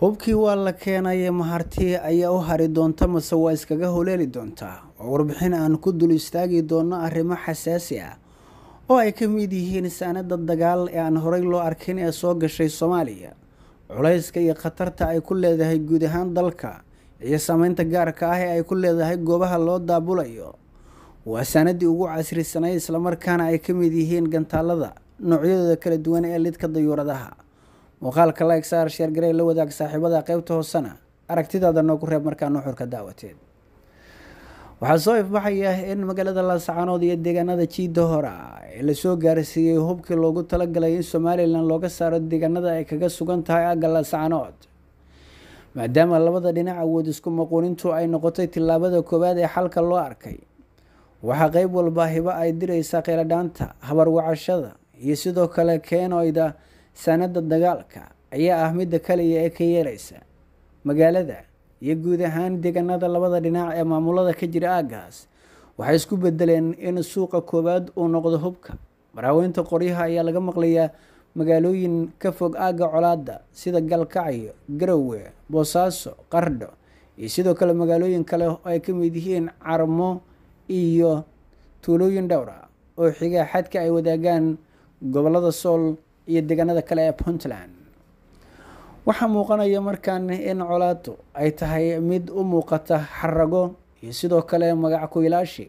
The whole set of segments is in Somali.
hubkii waa la keenaye mahartii ayaa u hari doonta mase waa iskaga holeeli doontaa waa warbixin aan ku dul istaagi doono arrimo xasaasi ah oo ay ka mid yihiin saanada dagaal ee aan horay loo arkin ee soo gashay soomaaliya culayska iyo khatarta ay ku leedahay guud ahaan dalka iyo saameynta gaarka ah ee ay ku leedahay goobaha loo daabulayo waa saanadii ugu casrisanay islamarkaana ay ka mid yihiin gantaalada noocyadooda kala duwan ee lidka dayuuradaha muuqaalka layg saar sheer garey la wadaag saaxiibada qaybta hoosena aragtidaada noogu reeb markaa nuxurka daawateed waxaa soo ifbaxaya in magaalada laascaanood iyo deegaanada jiida hora ee lasoo gaarsiiyey hubkii loogu talagalay in somalilan looga saaro deegaanada ay kaga sugan tahay agga laascaanood maadaama labada dhinac awood isku maquunintu ay noqotay tillaabada koowaad ee xalka loo arkay waxaa qayb walba hibo ay diraysaa kheyladhaanta habarwacashada iyo sidoo kale keenoyda saanadda dagaalka ayaa ah midda kaliya ee ka yeeraysa magaalada iyo guud ahaan deegaanada labada dhinac ee maamulada ka jira aaggaas waxay isku bedeleen in suuqa koowaad uu noqdo hubka marhaweynta qoryaha ayaa laga maqlayaa magaalooyin ka fog aagga colaadda sida galkacyo garowe boosaaso qardho iyo sidoo kale magaalooyin kale oo ay ka mid yihiin carmo iyo tuulooyin dhowra oo xigaa xadka ay wadaagaan gobolada sool iyo deegaanada kale ee puntland waxaa muuqanaya markaan in colaaddu ay tahay mid u muuqata xarago iyo sidoo kale magac kuyilaashi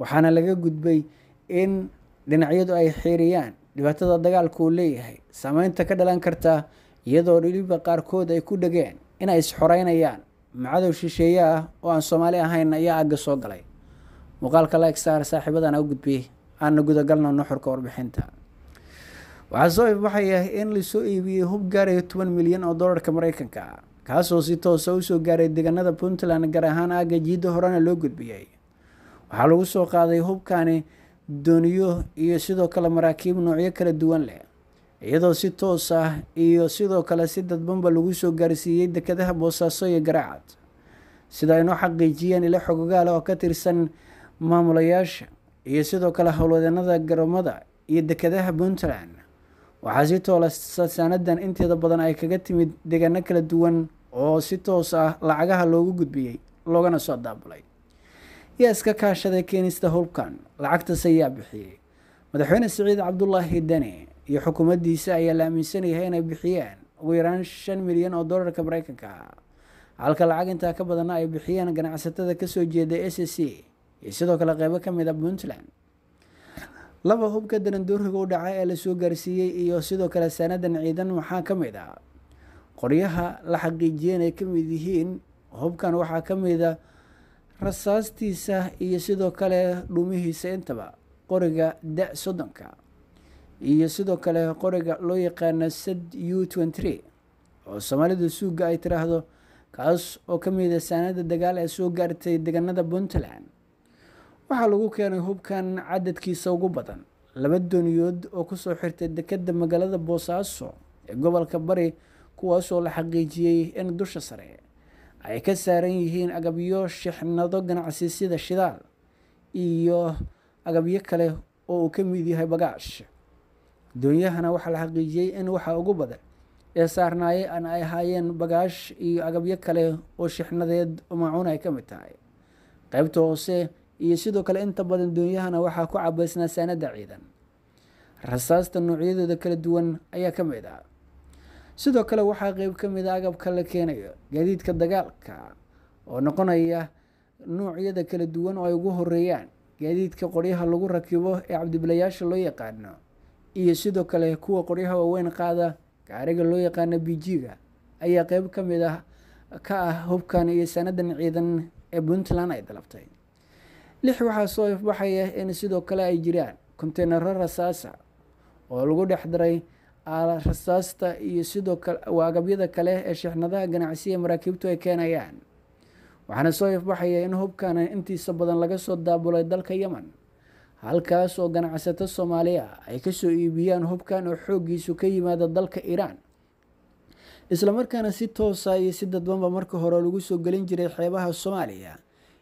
waxaana laga gudbay in dhinacyadu ay xiiriyaan dhibaatada dagaalku uu leeyahay saameynta ka dhalan karta iyadoo dhiliba qaarkood ay ku dhegeen inay is isxoreynayaan macadow shisheeye ah oo aan soomaali ahayn ayaa agga soo galay muuqaalka likesar saaxiibadan u gudbiyey aana gudagalna nuxurka warbixinta waxaa soo ifbaxaya in lasoo iibiyey hub gaaraya toban milyan oo dollarka maraykanka kaasoo si toosa ah usoo gaaray deganada puntland gaar ahaan aagga jiidda horena loo gudbiyey waxaa lagu soo qaaday hubkani dooniyo iyo sidoo kale maraakiib noocyo kala duwan leh iyadoo si toos ah iyo sidoo kale si dadbanba lagu soo gaarsiiyey dekedaha boosaaso iyo garacad sida aynoo xaqiijiyeen ila xogogaala oo ka tirsan maamulayaasha iyo sidoo kale howlwadeenada garoomada iyo dekedaha puntland waxaa si toosa sanadan inteeda badan ay kaga timid deegaano kala duwan oo si toos ah lacagaha loogu gudbiyey loogana soo daabulay yaa iska kaashaday keenista hulkan lacagtas ayaa bixiyey madaxweyne saciid cabdulaahi deni iyo xukuumaddiisa ayaa la aaminsanayahay inay bixiyeen ugu yaraan shan milyan oo dollarka mareykanka halka lacag intaa ka badanna ay bixiyeen ganacsatada kasoo jeeda s c iyo sidoo kale qeybo ka mid a ah puntland laba hubka darandooriga u dhaca ee la soo gaarsiiyey iyo sidoo kale sanadan ciidan waxaa ka mid ah qoryaha la xaqiijiyeen ay ka mid yihiin hubkan waxaa ka mid a ah rasaastiisa iyo sidoo kale dhuumihiisa intaba qoriga da- soddonka iyo sidoo kale qoriga loo yaqaana sad u tntree oo soomaalida suuga ay tiraahdo kaas oo ka mida ah saanada dagaal ee soo gaartay deganada puntland waxaa lagu keenay hubkan cadadkiisa ugu badan laba dooniyood oo kusoo xirtay dekedda magaalada boosaaso ee gobolka bari kuwaasoo la xaqiijiyey in dusha sare ay ka saaran yihiin agabyo shixnado ganacsi sida shidaal iyo agabyo kale oo uu ka mid yahay bagaash doonyahana waxaa la xaqiijiyey in waxa ugu badan ee saarnaayey an ay ahaayeen bagaash iyo agabyo kale oo shixnadeed oo maacuun ay ka mid tahay qaybta hoose iyo sidoo kale inta badan duunyahana waxaa ku cabaysnaa saanada ciidan rasaasta noocyadeeda kala duwan ayaa ka mid ah sidoo kale waxaa qeyb ka mid a ah agabka la keenayo gaadiidka dagaalka oo noqonaya nuucyada kala duwan oo ay ugu horeeyaan gaadiidka qoryaha lagu rakibo ee cabdibilayaasha loo yaqaano iyo sidoo kale kuwa qoryaha waaweyn qaada gaariga loo yaqaano bijiga ayaa qeyb ka mid ah ka ah hubkan iyo sanadan ciidan ee puntland ay dalabtay lix waxaa soo ifbaxaya ah in sidoo kale ay jiraan kontaynaro rasaasa oo lagu dhex daray rasaasta iyo sidoo kale waagabyada kale ee shixnadaha ganacsiya maraakiibtu ay keenayaan waxaana soo ifbaxaya in hubkana intiisa badan laga soo daabulay dalka yeman halkaas oo ganacsato soomaaliya ay kasoo iibiyaan hubkan oo xooggiisu ka yimaada dalka iiraan islamarkaana si toosa ah iyo si dadbanba marka hore lagu soo gelin jiray xeebaha soomaaliya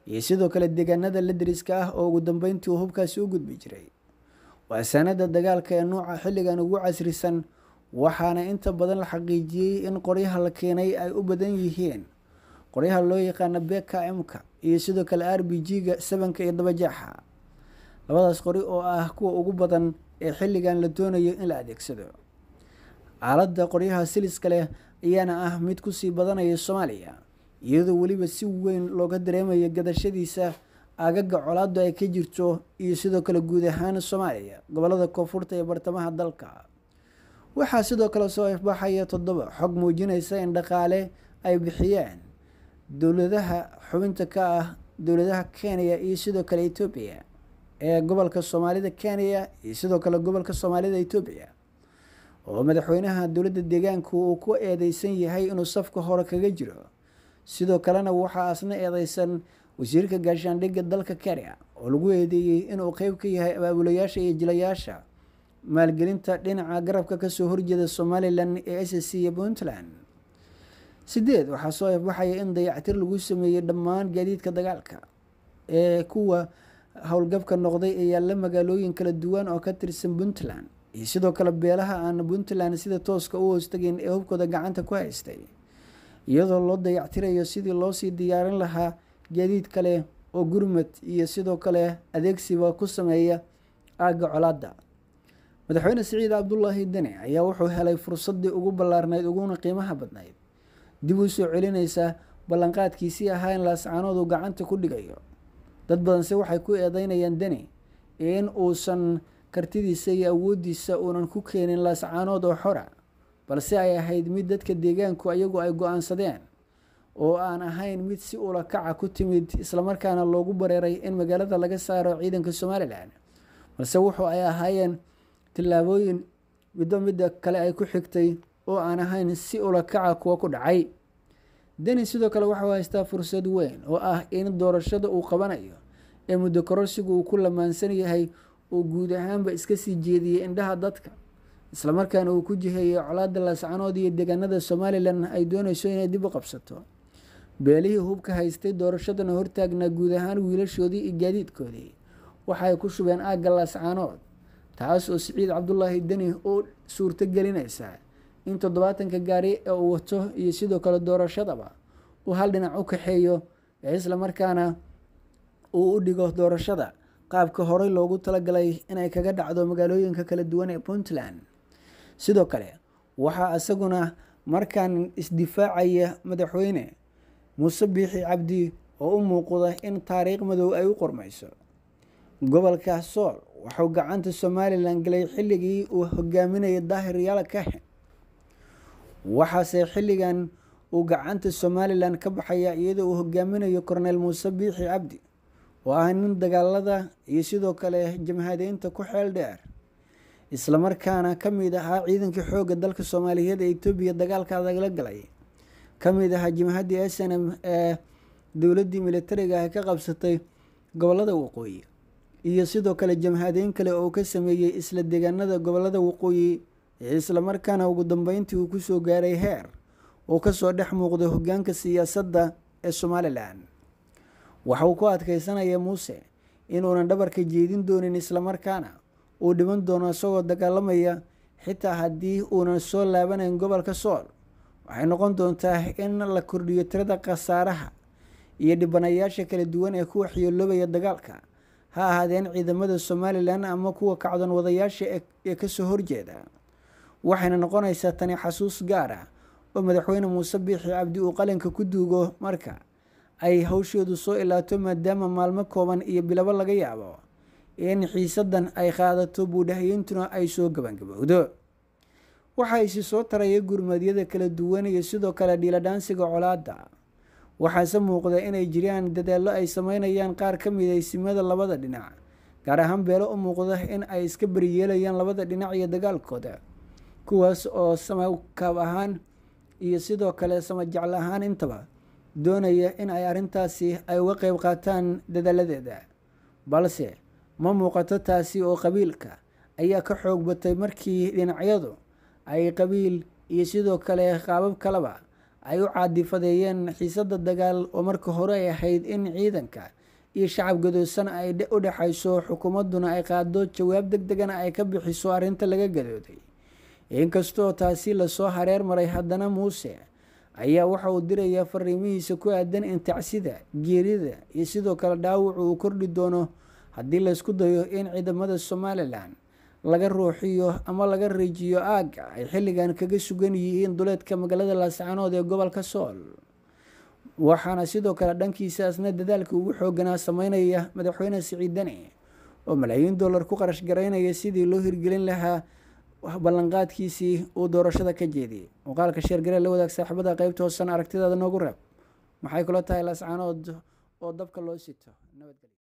iyo sidoo kale deegaanada la deriska ah oo ugu dambeyntii uu hubkaasi u gudbi jiray waa sanada dagaalka ee nuuca xilligan ugu casrisan waxaana inta badan la xaqiijiyey in qoryaha la keenay ay u badan yihiin qoryaha loo yaqaana b k m-ka iyo sidoo kale r b g-ga sabanka iyo dabajaaxa labadaas qori oo ah kuwa ugu badan ee xilligan la doonayo in la adeegsado aaladda qoryaha siliska leh ayaana ah mid kusii badanaya soomaaliya iyadoo weliba si weyn looga dareemayo gadashadiisa agaga colaadu ay ka jirto iyo sidoo kale guud ahaan soomaaliya gobolada koonfurta ee bartamaha dalka waxaa sidoo kale soo ifbaxaya toddoba xog muujinaysa in dhaqaale ay bixiyeen dowladaha xubinta ka ah dowladaha kenya iyo sidoo kale etoobiya ee gobolka soomaalida kenya iyo sidoo kale gobolka soomaalida etoobiya oo madaxweynaha dowladda deegaanku uu ku eedeysan yahay inuu safka hore kaga jiro sidoo kalena waxaa asna eedeysan wasiirka gaashaandhigga dalka kenya oo lagu eedeeyey inuu qeyb ka yahay abaabulayaasha iyo jilayaasha maalgelinta dhinaca garabka kasoo horjeeda somalilan ee s c iyo puntland sideed waxaa soo ifbaxaya in dayactir lagu sameeyey dhammaan gaadiidka dagaalka ee kuwa howlgabka noqday ee yaalla magaalooyin kala duwan oo ka tirsan puntland iyo sidoo kale beelaha aan puntland sida tooska u hoostageyn ee hubkooda gacanta ku haystay iyadoo loo dayactirayo sidii loo sii diyaarin lahaa gaadiid kale oo gurmad iyo sidoo kale adeegsiba ku sameeya aagga colaadda madaxweyne siciid cabdulaahi deni ayaa wuxuu helay fursaddii ugu ballaarnayd uguna qiimaha badnayd dib u soo celinaysa ballanqaadkiisii ahaa in laascaanood laascaanoodu gacanta ku dhigayo dad badanse waxay ku eedeynayaan deni in uusan kartidiisa iyo awooddiisa uunan ku keenin laascaanood oo xora balse ay ahayd mid dadka deegaanku iyagu ay go-aansadeen oo aan ahayn mid si ulakaca ku timid islamarkaana loogu bareeray in magaalada laga saaro ciidanka somalilan balse wuxuu ay ahaayeen tillaabooyin middo midda kale ay ku xigtay oo aan ahayn si ulakaca kuwa ku dhacay deni sidoo kale waxau haystaa fursad weyn oo ah in doorashada uu qabanayo ee muddo kororsigu uu ku lamaansan yahay oo guud ahaanba iska sii jeediyay indhaha dadka islamarkaana uu ku jiheeyey colaada laascanood iyo deegaanada somalilan ay doonayso inay dib u qabsato beelihii hubka haystay doorashadana hortaagnaa guud ahaan wiilashoodii iyo gaadiidkoodii waxa ku shubeen aagga laascaanood taas oo siciid cabdulaahi deni u suurto in toddobaatanka gaari ee uu wato iyo sidoo kale doorashadaba uu hal dhinac u kaxeeyo ee islamarkaana uu u dhigo doorashada qaabka horey loogu talagalay inay kaga dhacdo magaalooyinka kala duwan ee puntland sidoo kale waxaa isaguna markaan isdifaacaya madaxweyne muuse biixi cabdi oo u muuqda in taariikh madow ay u qormayso gobolka sool wuxuu gacanta somalilan galay xilligii uu hogaaminayay daahir yaala kahe waxaase xilligan uu gacanta somalilan ka baxaya iyadoo uu hogaaminayo korneyl muuse biixi cabdi oo ah nin dagaalada iyo sidoo kale jamhaadeynta ku xeel dheer islamarkaana ka mid ahaa ciidankii xoogga dalka soomaaliyeed ee etoobiya dagaalka adagla galay ka mid ahaa jimhadii s n m ee dowladdii militariga ah ka qabsatay gobolada waqooyi iyo sidoo kale jamhadeyn kale oo ka sameeyey isla deegaanada gobollada waqooyi islamarkaana ugu dambeyntii uu kusoo gaaray heer uu kasoo dhex muuqday hogaanka siyaasadda ee somalilan waxa uu ku adkeysanaya muuse inuuna dhabarka jeedin doonin islamarkaana uu dhiman doono isagoo dagaalamaya xitaa haddii uunan soo laabanayn gobolka sool waxay noqon doontaa in la kordhiyo tirada khasaaraha iyo dhibanayaasha kala duwan ee ku waxyeeloobaya dagaalka ha ahaadeen ciidamada somalilan ama kuwa kacdoon wadayaasha ee kasoo horjeeda waxayna noqonaysaa tani xasuus gaar ah oo madaxweyne muuse biixi cabdi uu qalinka ku duugo marka ay hawsheedu soo ilaato maadaama maalmo kooban iyo bilabo laga yaabo in xiisadan ay qaadato buudhahayentuna ay soo gabangabowdo waxaa isi soo taraya gurmadyada kala duwan iyo sidoo kale dhiiladhaansiga colaadda waxaase muuqda inay jiraan dadaallo ay sameynayaan qaar ka mida isimada labada dhinac gaar ahaan beelo u muuqda in ay iska bariyeelayaan labada dhinac iyo dagaalkooda kuwaas oo samakaab ahaan iyo sidoo kale samajecel ahaan intaba doonaya in ay arrintaasi ay uga qayb qaataan dadaaladeeda balse ma muuqato taasi oo qabiilka ayaa ka xoog batay markii dhinacyadu ay qabiil iyo sidoo kale qaabab kaleba ay u caadifadeeyeen xiisada dagaal oo marka hore ay ahayd in ciidanka iyo shacab gadoodsana ay u dhexayso xukuumadduna ay qaado jawaab deg degana ay ka bixiso arrinta laga gadooday inkastoo taasi lasoo hareer maray haddana muuse ayaa waxa uu dirayaa fariimihiisa ku aadan intacsida geerida iyo sidoo kale dhaawacu uu kordhi doono haddii laysku dayo in ciidamada somalilan laga ruuxiyo ama laga riijiyo aagga ay xilligan kaga sugan yihiin duleedka magaalada laascanood ee gobolka sool waxaana sidoo kale dhankiisaasna dadaalka ugu xooganaa sameynaya madaxweyne siciid oo malaayiin dollar ku qarash garaynaya sidii loo hirgelin lahaa ballanqaadkiisii uu doorashada ka jeediyey muuqaalka sheergaree la wadaag saaxiibada qeybta hoosan aragtidaada noogu reeb maxay kula tahay laascanood oo dabka loo sito